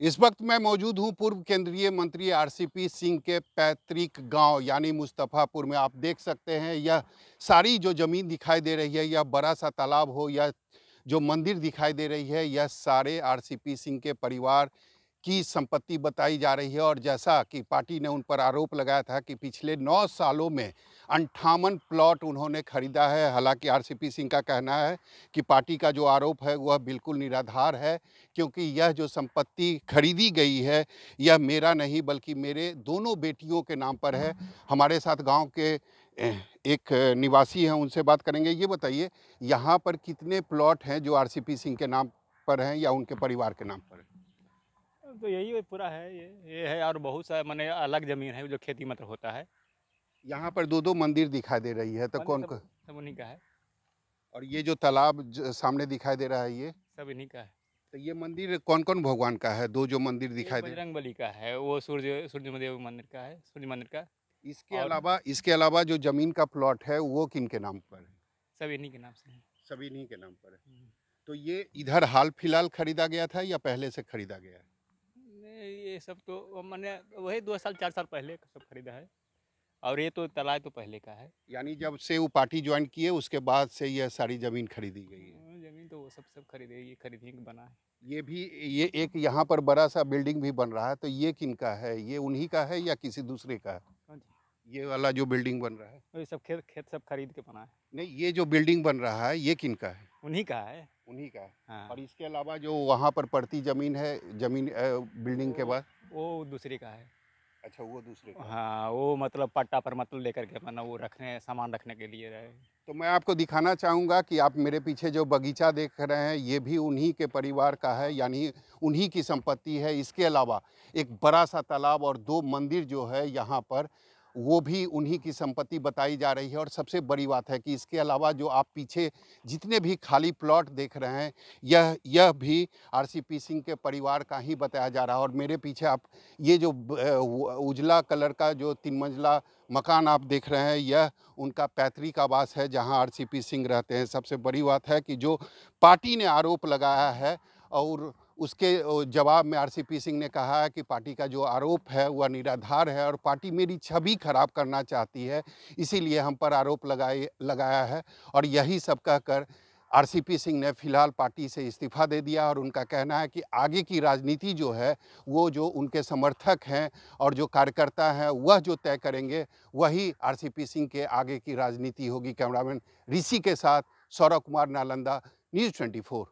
इस वक्त मैं मौजूद हूं पूर्व केंद्रीय मंत्री आरसीपी सिंह के पैतृक गांव यानी मुस्तफ़ापुर में आप देख सकते हैं यह सारी जो ज़मीन दिखाई दे रही है यह बड़ा सा तालाब हो या जो मंदिर दिखाई दे रही है यह सारे आरसीपी सिंह के परिवार की संपत्ति बताई जा रही है और जैसा कि पार्टी ने उन पर आरोप लगाया था कि पिछले नौ सालों में अंठावन प्लॉट उन्होंने खरीदा है हालांकि आरसीपी सिंह का कहना है कि पार्टी का जो आरोप है वह बिल्कुल निराधार है क्योंकि यह जो संपत्ति खरीदी गई है यह मेरा नहीं बल्कि मेरे दोनों बेटियों के नाम पर है हमारे साथ गाँव के एक निवासी हैं उनसे बात करेंगे ये बताइए यहाँ पर कितने प्लॉट हैं जो आर सिंह के नाम पर हैं या उनके परिवार के नाम पर हैं तो यही पूरा है ये ये है और बहुत सारे मैंने अलग ज़मीन है जो खेती मतलब होता है यहाँ पर दो दो मंदिर दिखाई दे रही है तो कौन सब, उन्हीं का है और ये जो तालाब सामने दिखाई दे रहा है ये सब इन्हीं का है तो ये मंदिर कौन कौन भगवान का है दो जो मंदिर दिखाई दे रंग बली का है वो सूर्य सूर्य देव मंदिर का है सूर्य मंदिर का इसके अलावा इसके अलावा जो जमीन का प्लॉट है वो किन के नाम पर है सब इन्हीं के नाम से है इन्हीं के नाम पर है हम्म। तो ये इधर हाल फिलहाल खरीदा गया था या पहले से खरीदा गया है ये सब तो मैंने वही दो साल चार साल पहले सब खरीदा है और ये तो तलाय तो पहले का है यानी जब से वो पार्टी ज्वाइन किए उसके बाद से ये सारी ज़मीन खरीदी गई है हाँ, ज़मीन तो वो सब सब खरीदे ये खरीदने के बना है ये भी ये एक यहाँ पर बड़ा सा बिल्डिंग भी बन रहा है तो ये किन का है ये उन्हीं का है या किसी दूसरे का है हाँ ये वाला जो बिल्डिंग बन रहा है ये सब खेत खेत सब खरीद के बना है नहीं ये जो बिल्डिंग बन रहा है ये किन का है उन्हीं का है उन्हीं का है हाँ। और इसके अलावा जो वहाँ पर पड़ती ज़मीन है ज़मीन बिल्डिंग के बाद वो दूसरे का है अच्छा वो दूसरे का हाँ वो मतलब पट्टा पर मतलब लेकर के अपना मतलब वो रखने सामान रखने के लिए रहे तो मैं आपको दिखाना चाहूँगा कि आप मेरे पीछे जो बगीचा देख रहे हैं ये भी उन्हीं के परिवार का है यानी उन्हीं की संपत्ति है इसके अलावा एक बड़ा सा तालाब और दो मंदिर जो है यहाँ पर वो भी उन्हीं की संपत्ति बताई जा रही है और सबसे बड़ी बात है कि इसके अलावा जो आप पीछे जितने भी खाली प्लॉट देख रहे हैं यह यह भी आरसीपी सिंह के परिवार का ही बताया जा रहा है और मेरे पीछे आप ये जो उजला कलर का जो तीन मंजिला मकान आप देख रहे हैं यह उनका पैतृक आवास है जहाँ आर सिंह रहते हैं सबसे बड़ी बात है कि जो पार्टी ने आरोप लगाया है और उसके जवाब में आरसीपी सिंह ने कहा है कि पार्टी का जो आरोप है वह निराधार है और पार्टी मेरी छवि खराब करना चाहती है इसीलिए हम पर आरोप लगाए लगाया है और यही सब कहकर आरसीपी सिंह ने फिलहाल पार्टी से इस्तीफा दे दिया और उनका कहना है कि आगे की राजनीति जो है वो जो उनके समर्थक हैं और जो कार्यकर्ता हैं वह जो तय करेंगे वही आरसीपी सिंह के आगे की राजनीति होगी कैमरामैन ऋषि के साथ सौरभ कुमार नालंदा न्यूज़ ट्वेंटी